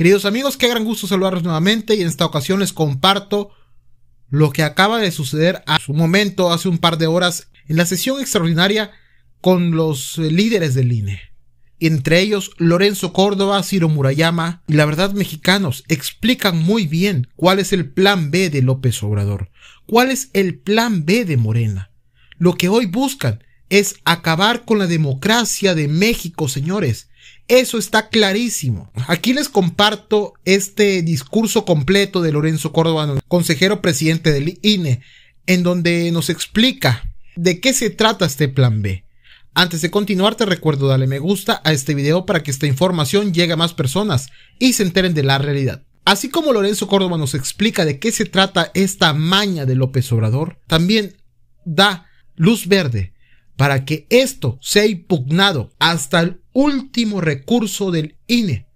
Queridos amigos, qué gran gusto saludarlos nuevamente y en esta ocasión les comparto lo que acaba de suceder a su momento, hace un par de horas, en la sesión extraordinaria con los eh, líderes del INE. Entre ellos, Lorenzo Córdoba, Ciro Murayama y la verdad mexicanos explican muy bien cuál es el plan B de López Obrador, cuál es el plan B de Morena. Lo que hoy buscan es acabar con la democracia de México, señores. Eso está clarísimo. Aquí les comparto este discurso completo de Lorenzo Córdoba, consejero presidente del INE, en donde nos explica de qué se trata este plan B. Antes de continuar te recuerdo darle me gusta a este video para que esta información llegue a más personas y se enteren de la realidad. Así como Lorenzo Córdoba nos explica de qué se trata esta maña de López Obrador, también da luz verde para que esto sea impugnado hasta el último recurso del INE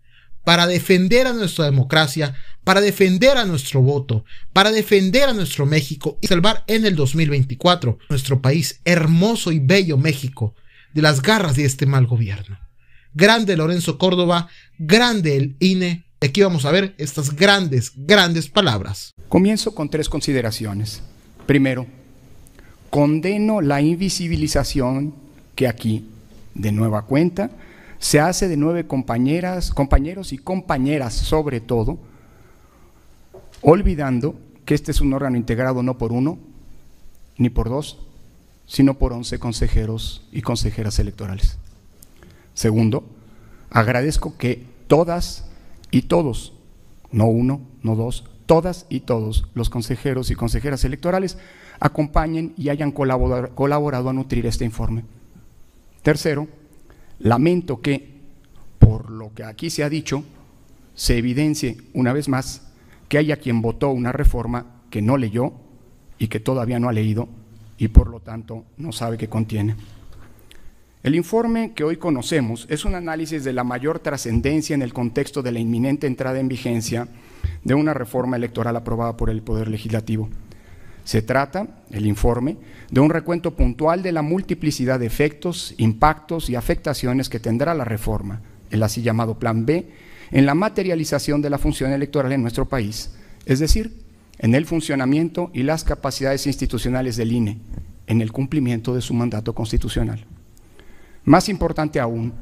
para defender a nuestra democracia, para defender a nuestro voto, para defender a nuestro México y salvar en el 2024 nuestro país hermoso y bello México de las garras de este mal gobierno. Grande Lorenzo Córdoba, grande el INE. Aquí vamos a ver estas grandes, grandes palabras. Comienzo con tres consideraciones. Primero, condeno la invisibilización que aquí, de nueva cuenta, se hace de nueve compañeras, compañeros y compañeras sobre todo, olvidando que este es un órgano integrado no por uno ni por dos, sino por once consejeros y consejeras electorales. Segundo, agradezco que todas y todos, no uno, no dos, todas y todos los consejeros y consejeras electorales acompañen y hayan colaborado a nutrir este informe. Tercero, Lamento que, por lo que aquí se ha dicho, se evidencie una vez más que haya quien votó una reforma que no leyó y que todavía no ha leído y por lo tanto no sabe qué contiene. El informe que hoy conocemos es un análisis de la mayor trascendencia en el contexto de la inminente entrada en vigencia de una reforma electoral aprobada por el Poder Legislativo. Se trata, el informe, de un recuento puntual de la multiplicidad de efectos, impactos y afectaciones que tendrá la reforma, el así llamado Plan B, en la materialización de la función electoral en nuestro país, es decir, en el funcionamiento y las capacidades institucionales del INE, en el cumplimiento de su mandato constitucional. Más importante aún,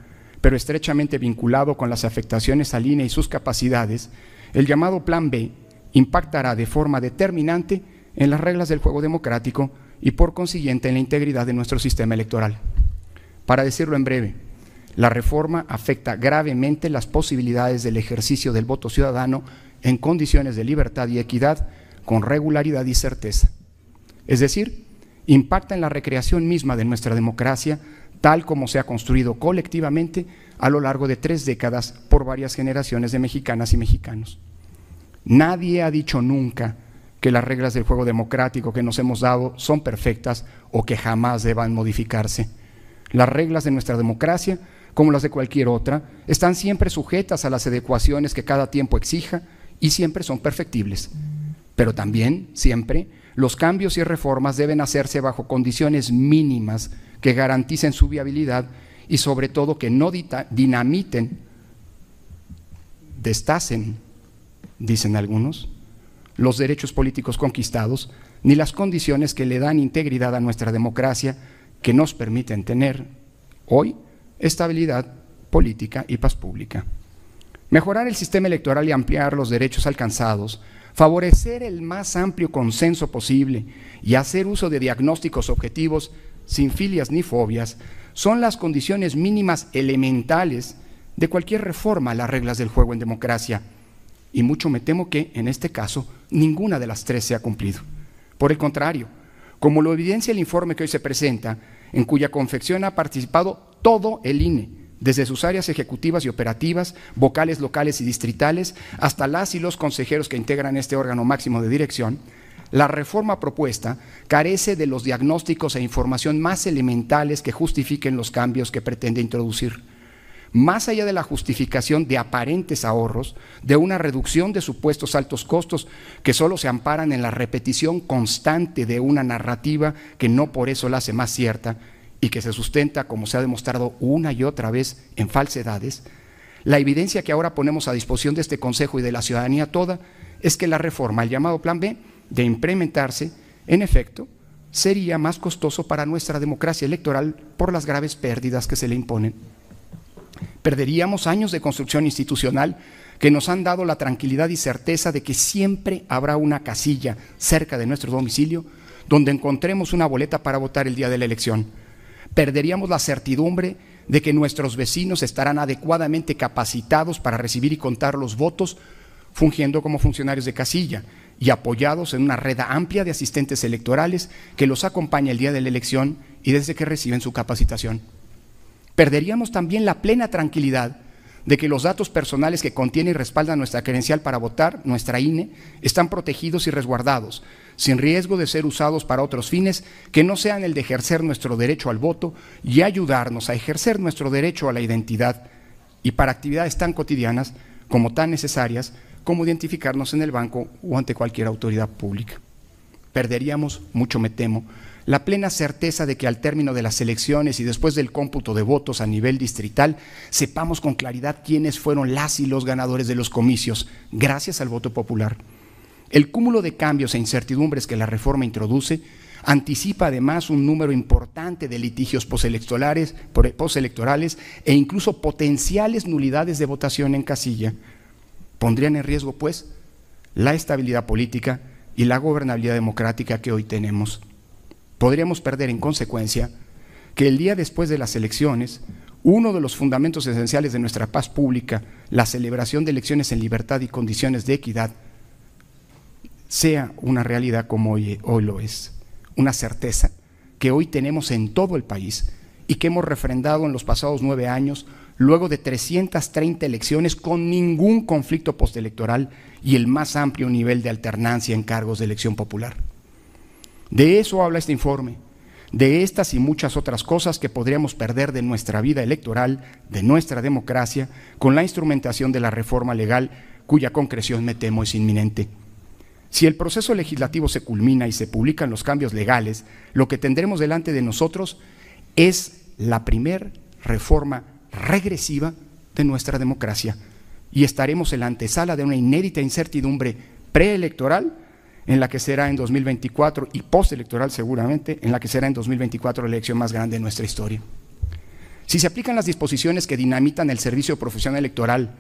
pero estrechamente vinculado con las afectaciones al INE y sus capacidades, el llamado Plan B impactará de forma determinante en las reglas del juego democrático y por consiguiente en la integridad de nuestro sistema electoral. Para decirlo en breve, la reforma afecta gravemente las posibilidades del ejercicio del voto ciudadano en condiciones de libertad y equidad, con regularidad y certeza. Es decir, impacta en la recreación misma de nuestra democracia, tal como se ha construido colectivamente a lo largo de tres décadas por varias generaciones de mexicanas y mexicanos. Nadie ha dicho nunca que las reglas del juego democrático que nos hemos dado son perfectas o que jamás deban modificarse. Las reglas de nuestra democracia, como las de cualquier otra, están siempre sujetas a las adecuaciones que cada tiempo exija y siempre son perfectibles. Pero también, siempre, los cambios y reformas deben hacerse bajo condiciones mínimas que garanticen su viabilidad y sobre todo que no dinamiten, destacen, dicen algunos, los derechos políticos conquistados, ni las condiciones que le dan integridad a nuestra democracia que nos permiten tener hoy estabilidad política y paz pública. Mejorar el sistema electoral y ampliar los derechos alcanzados, favorecer el más amplio consenso posible y hacer uso de diagnósticos objetivos sin filias ni fobias son las condiciones mínimas elementales de cualquier reforma a las reglas del juego en democracia y mucho me temo que, en este caso, ninguna de las tres se ha cumplido. Por el contrario, como lo evidencia el informe que hoy se presenta, en cuya confección ha participado todo el INE, desde sus áreas ejecutivas y operativas, vocales locales y distritales, hasta las y los consejeros que integran este órgano máximo de dirección, la reforma propuesta carece de los diagnósticos e información más elementales que justifiquen los cambios que pretende introducir más allá de la justificación de aparentes ahorros, de una reducción de supuestos altos costos que solo se amparan en la repetición constante de una narrativa que no por eso la hace más cierta y que se sustenta, como se ha demostrado una y otra vez, en falsedades, la evidencia que ahora ponemos a disposición de este Consejo y de la ciudadanía toda es que la reforma, el llamado Plan B, de implementarse, en efecto, sería más costoso para nuestra democracia electoral por las graves pérdidas que se le imponen Perderíamos años de construcción institucional que nos han dado la tranquilidad y certeza de que siempre habrá una casilla cerca de nuestro domicilio donde encontremos una boleta para votar el día de la elección. Perderíamos la certidumbre de que nuestros vecinos estarán adecuadamente capacitados para recibir y contar los votos, fungiendo como funcionarios de casilla y apoyados en una red amplia de asistentes electorales que los acompaña el día de la elección y desde que reciben su capacitación. Perderíamos también la plena tranquilidad de que los datos personales que contiene y respalda nuestra credencial para votar, nuestra INE, están protegidos y resguardados, sin riesgo de ser usados para otros fines que no sean el de ejercer nuestro derecho al voto y ayudarnos a ejercer nuestro derecho a la identidad y para actividades tan cotidianas como tan necesarias como identificarnos en el banco o ante cualquier autoridad pública. Perderíamos, mucho me temo, la plena certeza de que al término de las elecciones y después del cómputo de votos a nivel distrital, sepamos con claridad quiénes fueron las y los ganadores de los comicios, gracias al voto popular. El cúmulo de cambios e incertidumbres que la reforma introduce anticipa además un número importante de litigios postelectorales, e incluso potenciales nulidades de votación en casilla. Pondrían en riesgo, pues, la estabilidad política y la gobernabilidad democrática que hoy tenemos podríamos perder en consecuencia que el día después de las elecciones, uno de los fundamentos esenciales de nuestra paz pública, la celebración de elecciones en libertad y condiciones de equidad, sea una realidad como hoy, lo es, una certeza que hoy tenemos en todo el país y que hemos refrendado en los pasados nueve años luego de 330 elecciones con ningún conflicto postelectoral y el más amplio nivel de alternancia en cargos de elección popular. De eso habla este informe, de estas y muchas otras cosas que podríamos perder de nuestra vida electoral, de nuestra democracia, con la instrumentación de la reforma legal cuya concreción me temo es inminente. Si el proceso legislativo se culmina y se publican los cambios legales, lo que tendremos delante de nosotros es la primer reforma regresiva de nuestra democracia y estaremos en la antesala de una inédita incertidumbre preelectoral en la que será en 2024 y postelectoral seguramente, en la que será en 2024 la elección más grande de nuestra historia. Si se aplican las disposiciones que dinamitan el servicio profesional electoral,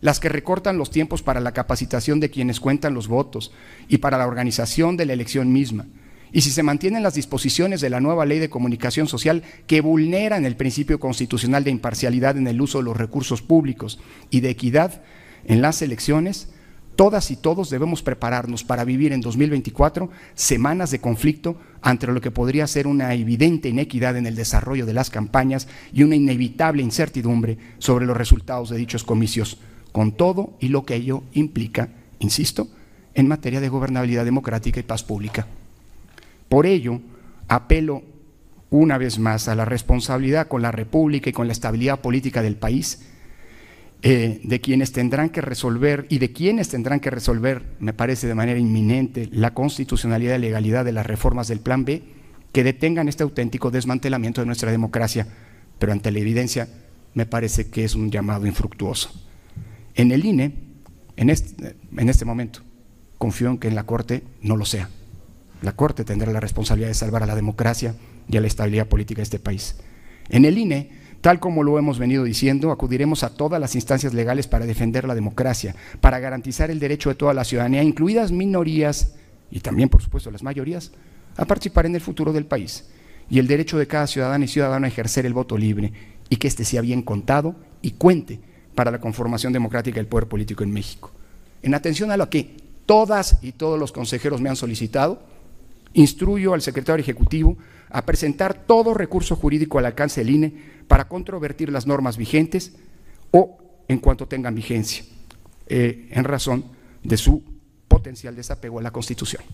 las que recortan los tiempos para la capacitación de quienes cuentan los votos y para la organización de la elección misma, y si se mantienen las disposiciones de la nueva ley de comunicación social que vulneran el principio constitucional de imparcialidad en el uso de los recursos públicos y de equidad en las elecciones, Todas y todos debemos prepararnos para vivir en 2024 semanas de conflicto ante lo que podría ser una evidente inequidad en el desarrollo de las campañas y una inevitable incertidumbre sobre los resultados de dichos comicios, con todo y lo que ello implica, insisto, en materia de gobernabilidad democrática y paz pública. Por ello, apelo una vez más a la responsabilidad con la República y con la estabilidad política del país eh, de quienes tendrán que resolver y de quienes tendrán que resolver, me parece de manera inminente, la constitucionalidad y legalidad de las reformas del Plan B que detengan este auténtico desmantelamiento de nuestra democracia, pero ante la evidencia me parece que es un llamado infructuoso. En el INE, en este, en este momento, confío en que en la Corte no lo sea. La Corte tendrá la responsabilidad de salvar a la democracia y a la estabilidad política de este país. En el INE, Tal como lo hemos venido diciendo, acudiremos a todas las instancias legales para defender la democracia, para garantizar el derecho de toda la ciudadanía, incluidas minorías y también, por supuesto, las mayorías, a participar en el futuro del país y el derecho de cada ciudadano y ciudadano a ejercer el voto libre y que éste sea bien contado y cuente para la conformación democrática del poder político en México. En atención a lo que todas y todos los consejeros me han solicitado, instruyo al secretario ejecutivo a presentar todo recurso jurídico al alcance del INE para controvertir las normas vigentes o en cuanto tengan vigencia, eh, en razón de su potencial desapego a la Constitución.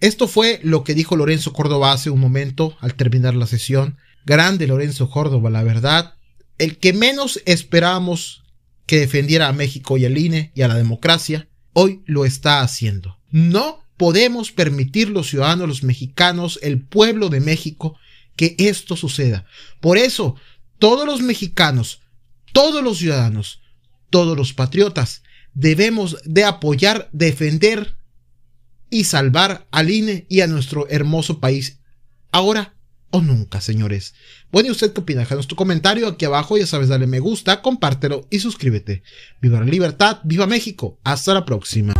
Esto fue lo que dijo Lorenzo Córdoba hace un momento al terminar la sesión. Grande Lorenzo Córdoba, la verdad, el que menos esperábamos que defendiera a México y al INE y a la democracia, hoy lo está haciendo. No podemos permitir los ciudadanos, los mexicanos, el pueblo de México, que esto suceda. Por eso, todos los mexicanos, todos los ciudadanos, todos los patriotas, debemos de apoyar, defender y salvar al INE y a nuestro hermoso país. Ahora o nunca, señores. Bueno, ¿y usted qué opina? Déjanos tu comentario aquí abajo, ya sabes, dale me gusta, compártelo y suscríbete. Viva la libertad, viva México. Hasta la próxima.